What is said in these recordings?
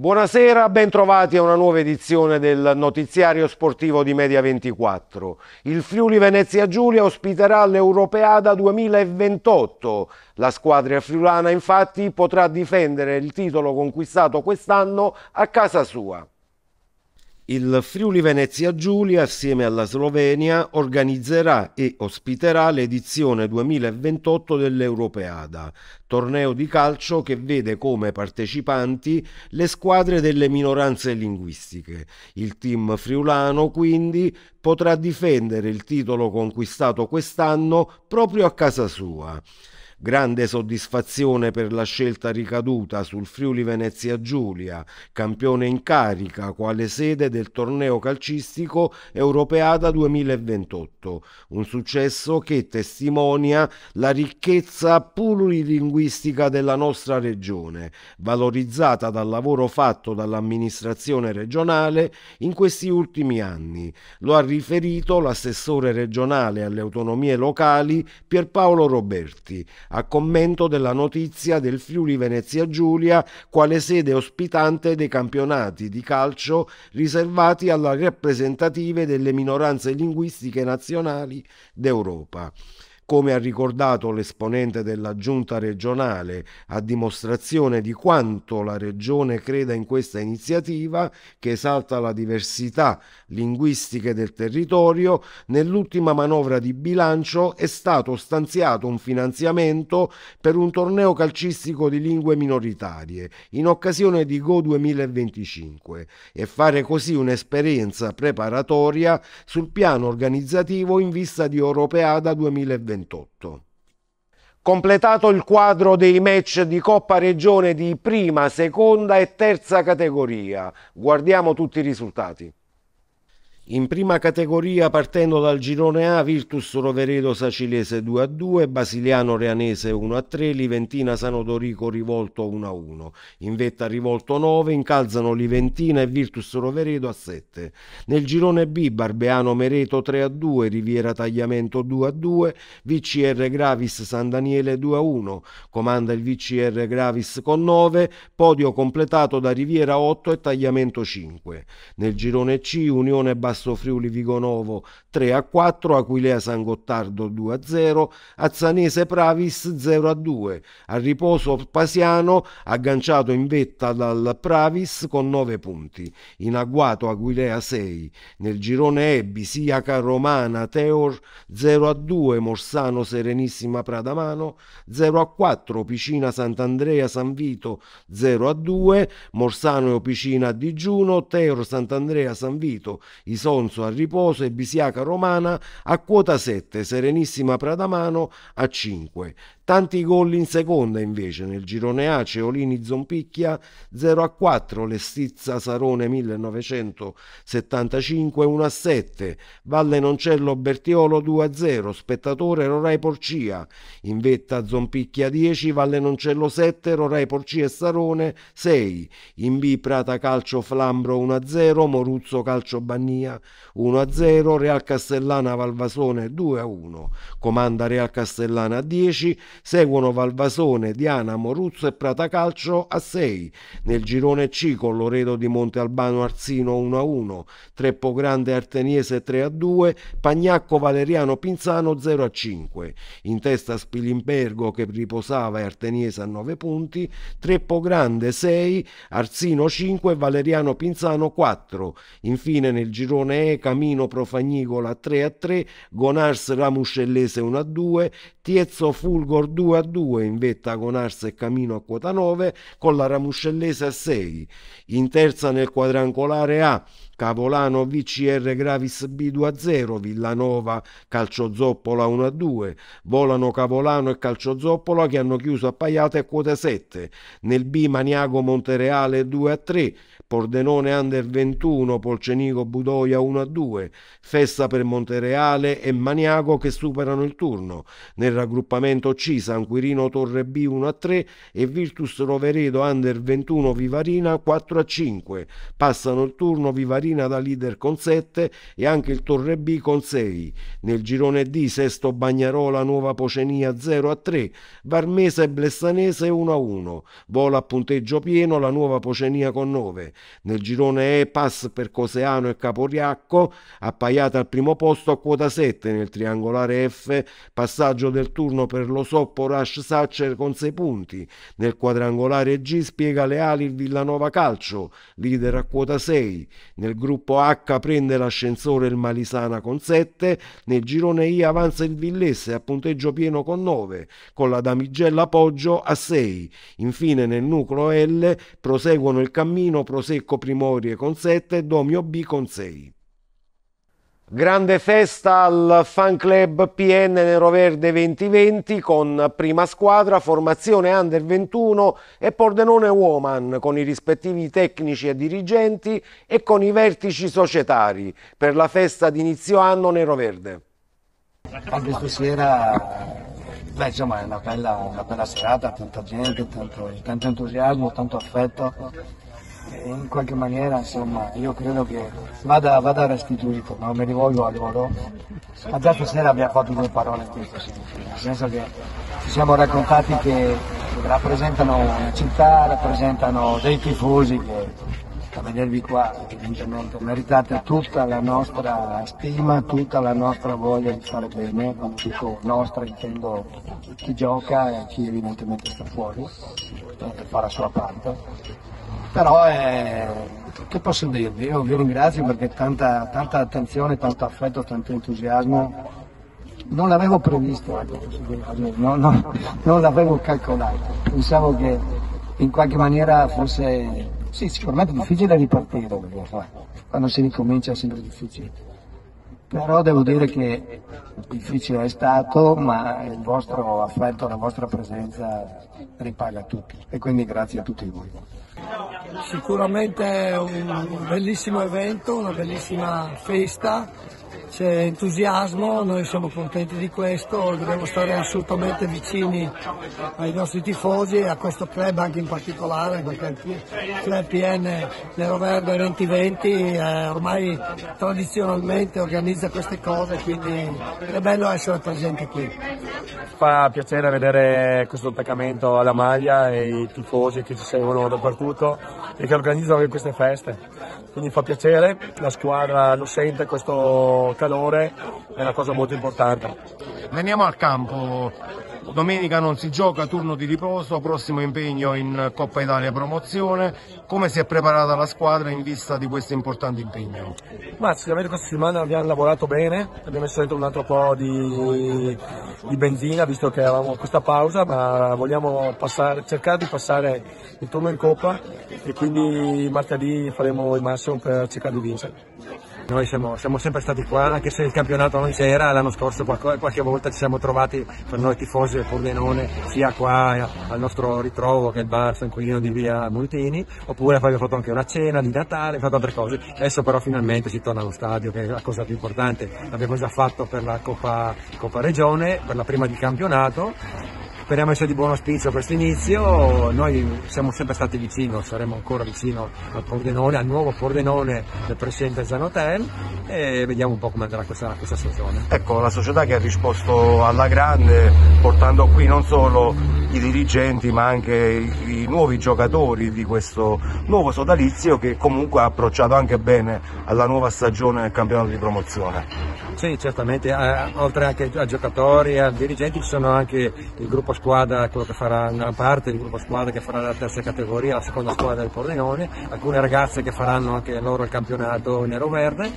Buonasera, bentrovati a una nuova edizione del notiziario sportivo di Media 24. Il Friuli Venezia Giulia ospiterà l'Europeada 2028. La squadra friulana infatti potrà difendere il titolo conquistato quest'anno a casa sua. Il Friuli Venezia Giulia, assieme alla Slovenia, organizzerà e ospiterà l'edizione 2028 dell'Europeada, torneo di calcio che vede come partecipanti le squadre delle minoranze linguistiche. Il team friulano, quindi, potrà difendere il titolo conquistato quest'anno proprio a casa sua. Grande soddisfazione per la scelta ricaduta sul Friuli Venezia Giulia, campione in carica quale sede del torneo calcistico Europeada 2028, un successo che testimonia la ricchezza plurilinguistica della nostra regione, valorizzata dal lavoro fatto dall'amministrazione regionale in questi ultimi anni. Lo ha riferito l'assessore regionale alle autonomie locali Pierpaolo Roberti, a commento della notizia del Friuli Venezia Giulia quale sede ospitante dei campionati di calcio riservati alla rappresentative delle minoranze linguistiche nazionali d'Europa come ha ricordato l'esponente della giunta regionale, a dimostrazione di quanto la regione creda in questa iniziativa che esalta la diversità linguistiche del territorio, nell'ultima manovra di bilancio è stato stanziato un finanziamento per un torneo calcistico di lingue minoritarie in occasione di Go 2025 e fare così un'esperienza preparatoria sul piano organizzativo in vista di Europeada 2020 28. Completato il quadro dei match di Coppa Regione di prima, seconda e terza categoria, guardiamo tutti i risultati. In prima categoria partendo dal girone A, Virtus Roveredo Sacilese 2-2, a Basiliano Reanese 1-3, a Liventina Sanodorico Rivolto 1-1. a In vetta Rivolto 9, incalzano Liventina e Virtus Roveredo a 7. Nel girone B, Barbeano Mereto 3-2, a Riviera Tagliamento 2-2, a VCR Gravis San Daniele 2-1. a Comanda il VCR Gravis con 9, podio completato da Riviera 8 e Tagliamento 5. Nel girone C, Unione Basiliano Marzo Friuli Vigonovo 3 a 4, Aquilea San Gottardo 2 a 0, Azzanese Pravis 0 a 2, a riposo Pasiano agganciato in vetta dal Pravis con 9 punti, in agguato Aquilea 6, nel girone Ebbi Siaca Romana Teor 0 a 2, Morsano Serenissima Pradamano 0 a 4, Piscina Sant'Andrea San Vito 0 a 2, Morsano e Opicina a digiuno, Teor Sant'Andrea San Vito, il Sonso a riposo e Bisiaca Romana a quota 7, Serenissima Pradamano a 5, Tanti gol in seconda invece, nel girone A Ceolini Zompicchia 0 a 4, Lestizza Sarone 1975 1 a 7, Valle Noncello Bertiolo 2 a 0, spettatore Rorai Porcia, in vetta Zompicchia 10, Valle Noncello 7, Rorai Porcia e Sarone 6, in B Prata Calcio Flambro 1 a 0, Moruzzo Calcio Bannia 1 a 0, Real Castellana Valvasone 2 a 1, Comanda Real Castellana 10, Seguono Valvasone, Diana, Moruzzo e Prata Calcio a 6. Nel girone C con Loredo di Monte Albano Arzino 1 a 1, Treppo Grande Arteniese 3 a 2, Pagnacco Valeriano Pinzano 0 a 5. In testa Spilimbergo che riposava e Arteniese a 9 punti, Treppo Grande 6, Arzino 5 Valeriano Pinzano 4. Infine nel girone E Camino Profagnicola 3 a 3, Gonars Ramuscellese 1 a 2, Tiezzo Fulgor 2 a 2 in vetta con Arsa e Camino a quota 9 con la Ramuscellese a 6. In terza nel quadrangolare A Cavolano VCR Gravis B2 a 0, Villanova Calciozoppola 1 a 2, volano Cavolano e Calciozoppola che hanno chiuso a Paiate a quota 7, nel B Maniago Montereale 2 a 3, Pordenone Under 21, Polcenico Budoia 1 a 2, festa per Montereale e Maniago che superano il turno, nel raggruppamento C San Quirino Torre B 1 a 3 e Virtus Roveredo Under 21 Vivarina 4 a 5. Passano il turno Vivarina da leader con 7 e anche il Torre B con 6. Nel girone D Sesto Bagnarola Nuova Pocenia 0 a 3, Varmese e Blessanese 1 a 1. Vola a punteggio pieno la Nuova Pocenia con 9. Nel girone E pass per Coseano e Caporiacco, appaiata al primo posto a quota 7 nel triangolare F, passaggio del turno per lo so purtroppo Rush Saccer con 6 punti. Nel quadrangolare G spiega le ali il Villanova Calcio, leader a quota 6. Nel gruppo H prende l'ascensore il Malisana con 7. Nel girone I avanza il Villesse a punteggio pieno con 9, con la Damigella Poggio a 6. Infine nel nucleo L proseguono il cammino Prosecco Primorie con 7 e Domio B con 6. Grande festa al fan club PN Nero Verde 2020 con prima squadra, formazione Under 21 e Pordenone Woman con i rispettivi tecnici e dirigenti e con i vertici societari per la festa di inizio anno Neroverde. Anche stasera beh, insomma, è una bella, una bella serata, tanta gente, tanto, tanto entusiasmo, tanto affetto in qualche maniera insomma io credo che vada, vada restituito ma mi rivolgo a loro ma già stasera abbiamo fatto due parole in questo senso nel senso che ci siamo raccontati che rappresentano una città rappresentano dei tifosi che a vedervi qua evidentemente meritate tutta la nostra stima, tutta la nostra voglia di fare bene, quando dico nostra intendo chi gioca e chi evidentemente sta fuori, per fare la sua parte però è, eh, che posso dirvi? Io vi ringrazio perché tanta, tanta attenzione, tanto affetto, tanto entusiasmo non l'avevo previsto, non, ecco, non, non l'avevo calcolato, pensavo che in qualche maniera fosse sì, sicuramente è difficile ripartire, cioè, quando si ricomincia è sempre difficile, però devo dire che difficile è stato, ma il vostro affetto, la vostra presenza ripaga tutto e quindi grazie a tutti voi. Sicuramente è un bellissimo evento, una bellissima festa c'è entusiasmo, noi siamo contenti di questo, dobbiamo stare assolutamente vicini ai nostri tifosi e a questo club anche in particolare, perché il club PN Nero Verde 2020 eh, ormai tradizionalmente organizza queste cose, quindi è bello essere presente qui. Fa piacere vedere questo attaccamento alla maglia e i tifosi che ci seguono dappertutto e che organizzano queste feste quindi fa piacere, la squadra lo sente questo calore, è una cosa molto importante. Veniamo al campo, domenica non si gioca, turno di riposo, prossimo impegno in Coppa Italia promozione, come si è preparata la squadra in vista di questo importante impegno? Ma sicuramente questa settimana abbiamo lavorato bene, abbiamo messo dentro un altro po' di, di benzina visto che avevamo questa pausa, ma vogliamo passare, cercare di passare il turno in Coppa e quindi martedì faremo il massimo massimo per cercare di vincere. Noi siamo, siamo sempre stati qua, anche se il campionato non c'era, l'anno scorso qualche, qualche, volta ci siamo trovati per noi tifosi del Pordenone, sia qua eh, al nostro ritrovo che il bar San Quirino di via Multini, oppure abbiamo fatto anche una cena di Natale, abbiamo fatto altre cose. Adesso però finalmente si torna allo stadio, che è la cosa più importante. L'abbiamo già fatto per la Coppa, Coppa Regione, per la prima di campionato Speriamo sia di buon auspicio questo inizio, noi siamo sempre stati vicino, saremo ancora vicino al Pordenone, al nuovo Pordenone del presidente Zanotel e vediamo un po' come andrà questa, questa stagione. Ecco, la società che ha risposto alla grande portando qui non solo i dirigenti ma anche i, i nuovi giocatori di questo nuovo sodalizio che comunque ha approcciato anche bene alla nuova stagione del campionato di promozione sì, certamente, a, oltre anche a giocatori e a dirigenti ci sono anche il gruppo squadra, quello che farà una parte del gruppo squadra che farà la terza categoria, la seconda squadra del Pordenone, alcune ragazze che faranno anche loro il campionato nero-verde.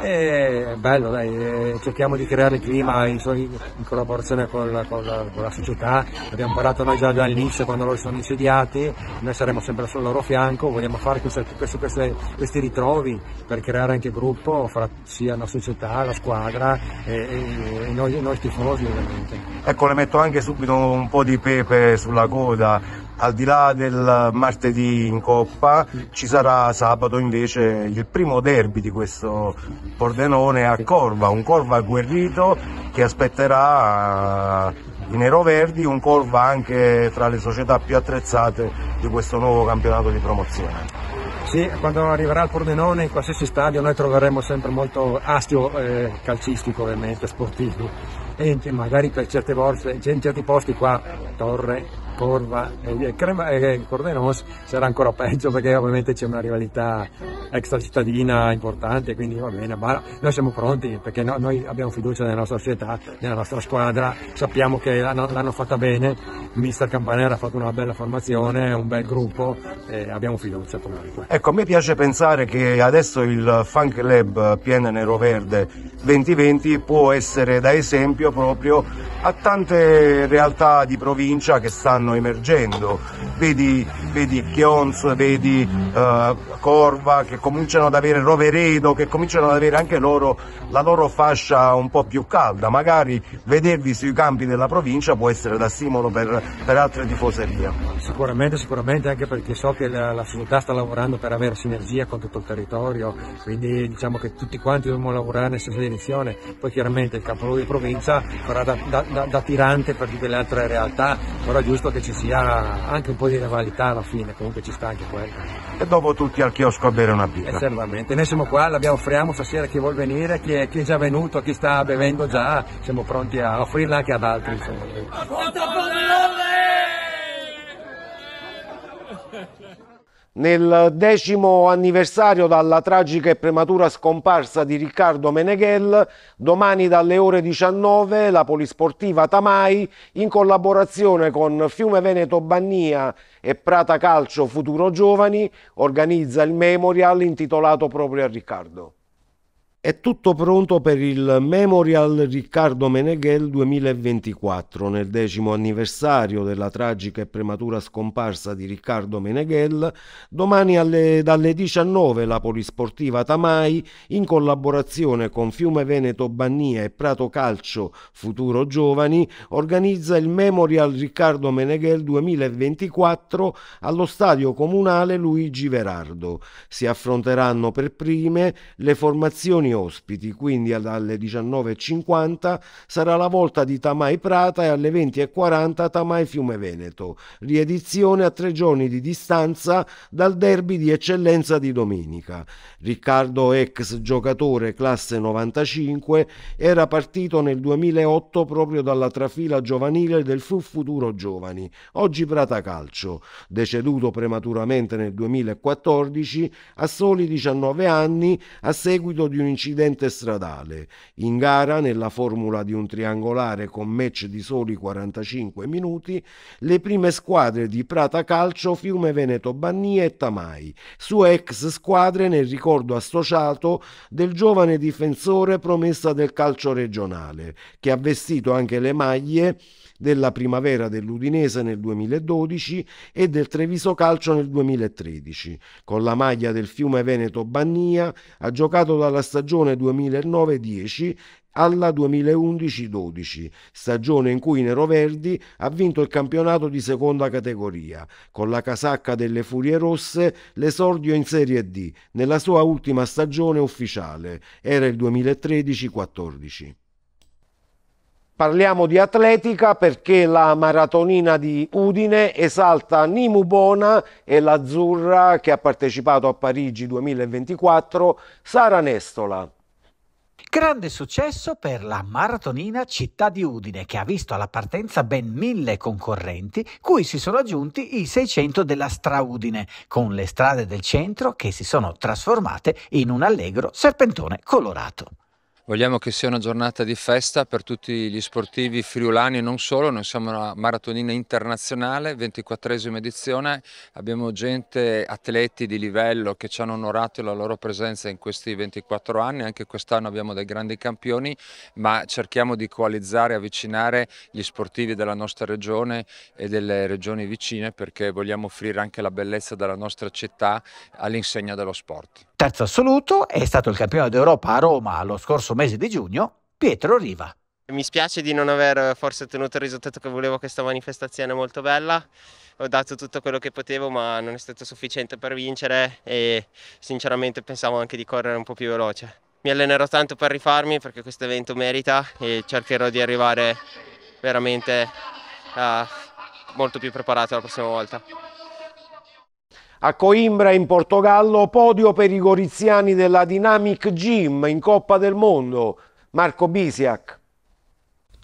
E bello, dai, cerchiamo di creare il clima in, in collaborazione con la, con, la, con la, società, abbiamo parlato noi già dall'inizio quando loro sono insediati, noi saremo sempre sul loro fianco, vogliamo fare queste, queste, questi ritrovi per creare anche gruppo fra sia la società, la squadra squadra e, e noi, noi tifosi ovviamente. Ecco, le metto anche subito un po' di pepe sulla coda, al di là del martedì in Coppa ci sarà sabato invece il primo derby di questo Pordenone a Corva, un Corva agguerrito che aspetterà eh, i neroverdi, un Corva anche tra le società più attrezzate di questo nuovo campionato di promozione. Sì, quando arriverà il Pordenone in qualsiasi stadio noi troveremo sempre molto astio eh, calcistico ovviamente, sportivo e magari per certe volte, in certi posti qua, Torre, Corva e, Crema, e Cordenos sarà ancora peggio perché ovviamente c'è una rivalità extra cittadina importante, quindi va bene, ma noi siamo pronti perché no, noi abbiamo fiducia nella nostra società, nella nostra squadra, sappiamo che l'hanno, fatta bene, mister Campanera ha fatto una bella formazione, un bel gruppo e abbiamo fiducia comunque. Ecco, a me piace pensare che adesso il funk lab PN Nero Verde 2020 può essere da esempio proprio proprio a tante realtà di provincia che stanno emergendo. Vedi, vedi Chions, vedi uh, Corva che cominciano ad avere Roveredo, che cominciano ad avere anche loro la loro fascia un po' più calda. Magari vedervi sui campi della provincia può essere da stimolo per, per altre tifoserie. Sicuramente, sicuramente anche perché so che la, la società sta lavorando per avere sinergia con tutto il territorio, quindi diciamo che tutti quanti dobbiamo lavorare nella stessa direzione. poi chiaramente il capoluogo di provincia lotta, farà da, da, da, tirante per tutte le altre realtà, però è giusto che ci sia anche un po' di rivalità alla fine, comunque ci sta anche quello. E dopo tutti al chiosco a bere una birra. Esattamente, eh, noi siamo qua, l'abbiamo offriamo stasera a chi vuole venire, chi è, chi è già venuto, chi sta bevendo già, siamo pronti a offrirla anche ad altri. Insomma. Nel decimo anniversario dalla tragica e prematura scomparsa di Riccardo Meneghel, domani dalle ore 19 la Polisportiva Tamai, in collaborazione con Fiume Veneto Bannia e Prata Calcio Futuro Giovani, organizza il memorial intitolato proprio a Riccardo. È tutto pronto per il Memorial Riccardo Meneghel 2024, nel decimo anniversario della tragica e prematura scomparsa di Riccardo Meneghel. Domani alle, dalle 19 la Polisportiva Tamai, in collaborazione con Fiume Veneto Bannia e Prato Calcio Futuro Giovani, organizza il Memorial Riccardo Meneghel 2024 allo Stadio Comunale Luigi Verardo. Si affronteranno per prime le formazioni ospiti, quindi alle 19.50 sarà la volta di Tamai Prata e alle 20.40 Tamai Fiume Veneto, riedizione a tre giorni di distanza dal derby di eccellenza di domenica. Riccardo, ex giocatore classe 95, era partito nel 2008 proprio dalla trafila giovanile del Fu Futuro Giovani, oggi Prata Calcio, deceduto prematuramente nel 2014 a soli 19 anni a seguito di un incidente incidente stradale, in gara nella formula di un triangolare con match di soli 45 minuti, le prime squadre di Prata Calcio, Fiume Veneto Bannie e Tamai, sue ex squadre nel ricordo associato del giovane difensore promessa del calcio regionale, che ha vestito anche le maglie della Primavera dell'Udinese nel 2012 e del Treviso Calcio nel 2013. Con la maglia del Fiume Veneto Bannia ha giocato dalla stagione 2009-10 alla 2011-12, stagione in cui Nero Verdi ha vinto il campionato di seconda categoria. Con la casacca delle Furie Rosse l'esordio in Serie D, nella sua ultima stagione ufficiale, era il 2013-14. Parliamo di atletica perché la maratonina di Udine esalta Nimu Bona e l'azzurra che ha partecipato a Parigi 2024, Sara Nestola. Grande successo per la maratonina Città di Udine, che ha visto alla partenza ben mille concorrenti, cui si sono aggiunti i 600 della Straudine, con le strade del centro che si sono trasformate in un allegro serpentone colorato. Vogliamo che sia una giornata di festa per tutti gli sportivi friulani e non solo, noi siamo una maratonina internazionale, 24esima edizione, abbiamo gente, atleti di livello che ci hanno onorato la loro presenza in questi 24 anni, anche quest'anno abbiamo dei grandi campioni, ma cerchiamo di coalizzare, avvicinare gli sportivi della nostra regione e delle regioni vicine perché vogliamo offrire anche la bellezza della nostra città all'insegna dello sport. Terzo assoluto è stato il campionato d'Europa a Roma lo scorso questo mese di giugno, Pietro Riva. Mi spiace di non aver eh, forse ottenuto il risultato che volevo, questa manifestazione è molto bella, ho dato tutto quello che potevo ma non è stato sufficiente per vincere e sinceramente pensavo anche di correre un po' più veloce. Mi allenerò tanto per rifarmi perché questo evento merita e cercherò di arrivare veramente uh, molto più preparato la prossima volta. A Coimbra in Portogallo podio per i goriziani della Dynamic Gym in Coppa del Mondo. Marco Bisiak.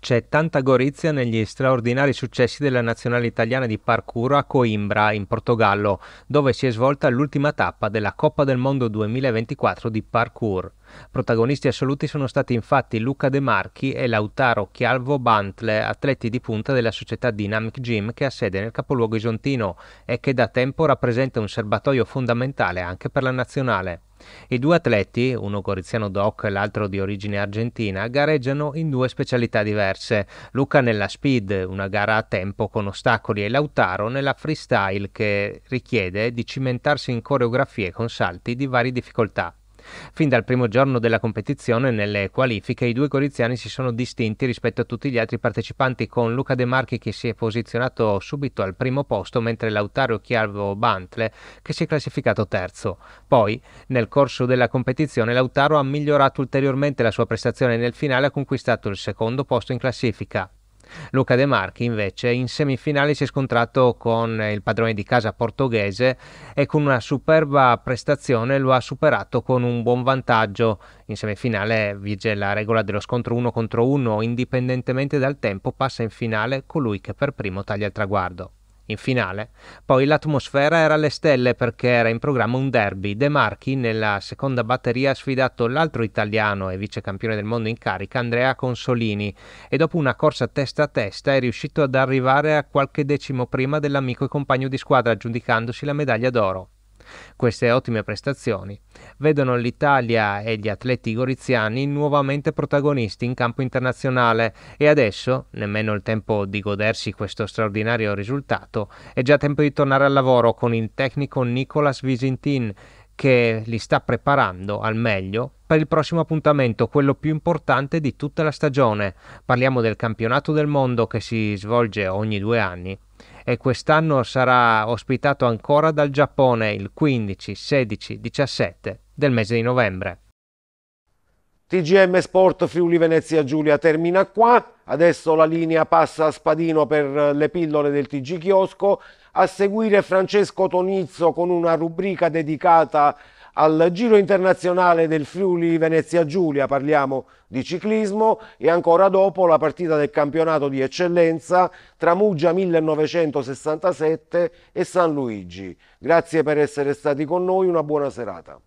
C'è tanta gorizia negli straordinari successi della nazionale italiana di parkour a Coimbra, in Portogallo, dove si è svolta l'ultima tappa della Coppa del Mondo 2024 di parkour. Protagonisti assoluti sono stati infatti Luca De Marchi e Lautaro Chialvo Bantle, atleti di punta della società Dynamic Gym che ha sede nel capoluogo isontino e che da tempo rappresenta un serbatoio fondamentale anche per la nazionale. I due atleti, uno goriziano doc e l'altro di origine argentina, gareggiano in due specialità diverse. Luca nella speed, una gara a tempo con ostacoli, e Lautaro nella freestyle che richiede di cimentarsi in coreografie con salti di varie difficoltà. Fin dal primo giorno della competizione, nelle qualifiche, i due coriziani si sono distinti rispetto a tutti gli altri partecipanti, con Luca De Marchi che si è posizionato subito al primo posto, mentre Lautaro Chiavo Bantle che si è classificato terzo. Poi, nel corso della competizione, Lautaro ha migliorato ulteriormente la sua prestazione e nel finale ha conquistato il secondo posto in classifica. Luca De Marchi invece in semifinale si è scontrato con il padrone di casa portoghese e con una superba prestazione lo ha superato con un buon vantaggio. In semifinale vige la regola dello scontro uno contro uno, indipendentemente dal tempo passa in finale colui che per primo taglia il traguardo in finale. Poi l'atmosfera era alle stelle perché era in programma un derby. De Marchi nella seconda batteria ha sfidato l'altro italiano e vicecampione del mondo in carica Andrea Consolini e dopo una corsa testa a testa è riuscito ad arrivare a qualche decimo prima dell'amico e compagno di squadra aggiudicandosi la medaglia d'oro. Queste ottime prestazioni vedono l'Italia e gli atleti goriziani nuovamente protagonisti in campo internazionale e adesso, nemmeno il tempo di godersi questo straordinario risultato, è già tempo di tornare al lavoro con il tecnico Nicolas Visintin che li sta preparando al meglio per il prossimo appuntamento, quello più importante di tutta la stagione. Parliamo del campionato del mondo che si svolge ogni due anni e quest'anno sarà ospitato ancora dal Giappone il 15, 16, 17 del mese di novembre. TGM Sport Friuli Venezia Giulia termina qua, adesso la linea passa a Spadino per le pillole del TG Chiosco, a seguire Francesco Tonizzo con una rubrica dedicata a al Giro internazionale del Friuli Venezia Giulia, parliamo di ciclismo e ancora dopo la partita del campionato di eccellenza tra Muggia 1967 e San Luigi. Grazie per essere stati con noi, una buona serata.